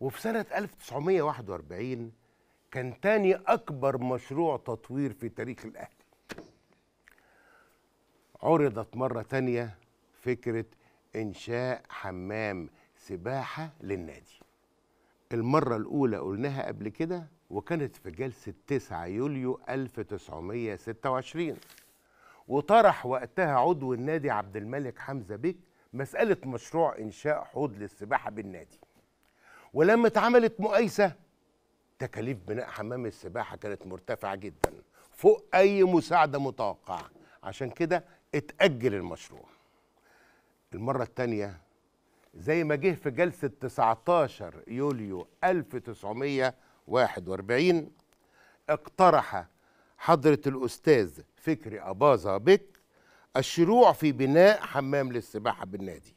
وفي سنة 1941 كان تاني أكبر مشروع تطوير في تاريخ الأهلي عرضت مرة تانية فكرة إنشاء حمام سباحة للنادي المرة الأولى قلناها قبل كده وكانت في جلسة 9 يوليو 1926 وطرح وقتها عضو النادي عبد الملك حمزة بيك مسألة مشروع إنشاء حوض للسباحة بالنادي ولما اتعملت مقايسه تكاليف بناء حمام السباحه كانت مرتفعه جدا فوق اي مساعده متوقعه عشان كده اتاجل المشروع المره الثانيه زي ما جه في جلسه 19 يوليو 1941 اقترح حضره الاستاذ فكري اباظه بك الشروع في بناء حمام للسباحه بالنادي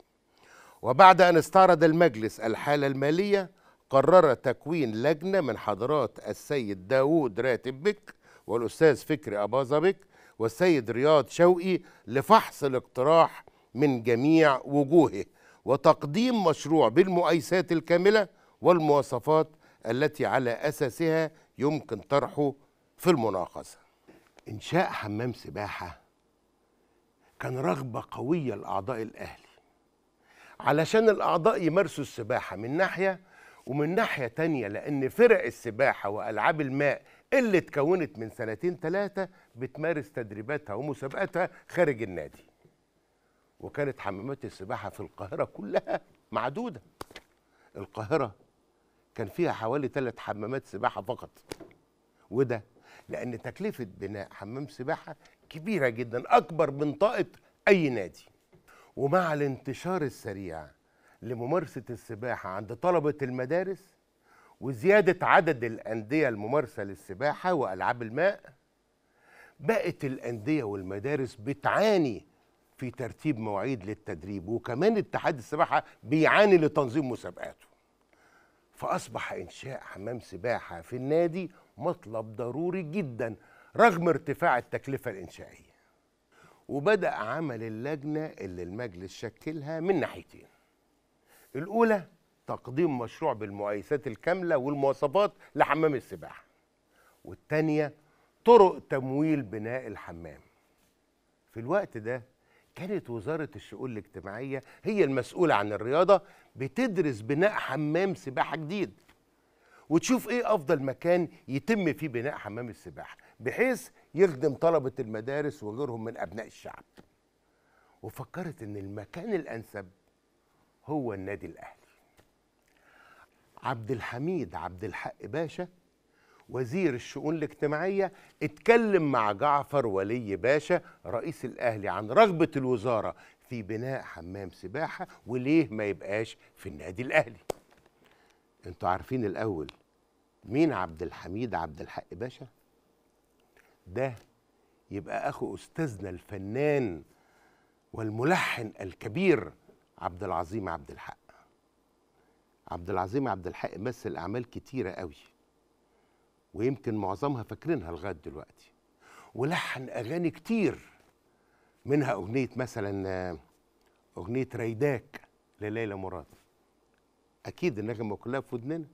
وبعد أن استعرض المجلس الحالة المالية قرر تكوين لجنة من حضرات السيد داوود راتب بك والأستاذ فكري أباظة بك والسيد رياض شوقي لفحص الاقتراح من جميع وجوهه وتقديم مشروع بالمؤيسات الكاملة والمواصفات التي على أساسها يمكن طرحه في المناقصة إنشاء حمام سباحة كان رغبة قوية لأعضاء الأهل علشان الأعضاء يمارسوا السباحة من ناحية ومن ناحية تانية لأن فرق السباحة وألعاب الماء اللي اتكونت من سنتين ثلاثة بتمارس تدريباتها ومسابقاتها خارج النادي وكانت حمامات السباحة في القاهرة كلها معدودة القاهرة كان فيها حوالي ثلاث حمامات سباحة فقط وده لأن تكلفة بناء حمام سباحة كبيرة جدا أكبر من طاقة أي نادي ومع الانتشار السريع لممارسة السباحة عند طلبة المدارس وزيادة عدد الأندية الممارسة للسباحة وألعاب الماء بقت الأندية والمدارس بتعاني في ترتيب مواعيد للتدريب وكمان اتحاد السباحة بيعاني لتنظيم مسابقاته فأصبح إنشاء حمام سباحة في النادي مطلب ضروري جدا رغم ارتفاع التكلفة الإنشائية وبدأ عمل اللجنة اللي المجلس شكلها من ناحيتين الأولى تقديم مشروع بالمؤيسات الكاملة والمواصفات لحمام السباحة والتانية طرق تمويل بناء الحمام في الوقت ده كانت وزارة الشؤون الاجتماعية هي المسؤولة عن الرياضة بتدرس بناء حمام سباحة جديد وتشوف ايه افضل مكان يتم فيه بناء حمام السباحة بحيث يخدم طلبة المدارس وغيرهم من أبناء الشعب وفكرت إن المكان الأنسب هو النادي الأهلي عبد الحميد عبد الحق باشا وزير الشؤون الاجتماعية اتكلم مع جعفر ولي باشا رئيس الأهلي عن رغبة الوزارة في بناء حمام سباحة وليه ما يبقاش في النادي الأهلي انتوا عارفين الأول مين عبد الحميد عبد الحق باشا ده يبقى اخو استاذنا الفنان والملحن الكبير عبد العظيم عبد الحق عبد العظيم عبد الحق مثل اعمال كتيره قوي ويمكن معظمها فاكرينها لغايه دلوقتي ولحن اغاني كتير منها اغنيه مثلا اغنيه ريداك لليلى مراد اكيد النغمه كلها في ودننا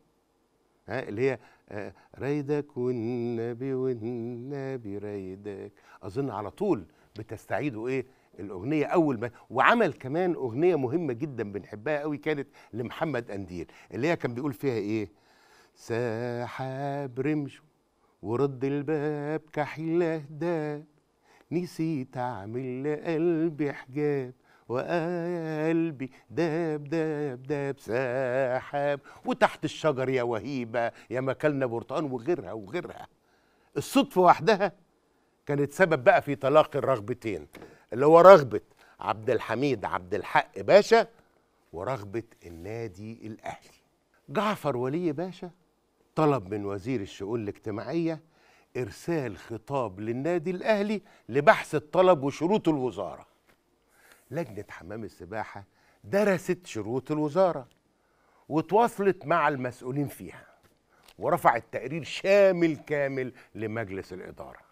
اللي هي آه، رايدك والنبي والنبي رايدك اظن على طول بتستعيدوا ايه الاغنيه اول ما وعمل كمان اغنيه مهمه جدا بنحبها قوي كانت لمحمد قنديل اللي هي كان بيقول فيها ايه سحاب رمشه ورد الباب كحله داب نسيت اعمل لقلبي حجاب وقلبي داب داب داب سحاب وتحت الشجر يا وهيبة يا مكلنا برتقان وغيرها وغيرها الصدفة وحدها كانت سبب بقى في تلاقي الرغبتين اللي هو رغبة عبد الحميد عبد الحق باشا ورغبة النادي الأهلي جعفر ولي باشا طلب من وزير الشؤون الاجتماعية إرسال خطاب للنادي الأهلي لبحث الطلب وشروط الوزارة لجنة حمام السباحة درست شروط الوزارة وتواصلت مع المسؤولين فيها ورفعت تقرير شامل كامل لمجلس الإدارة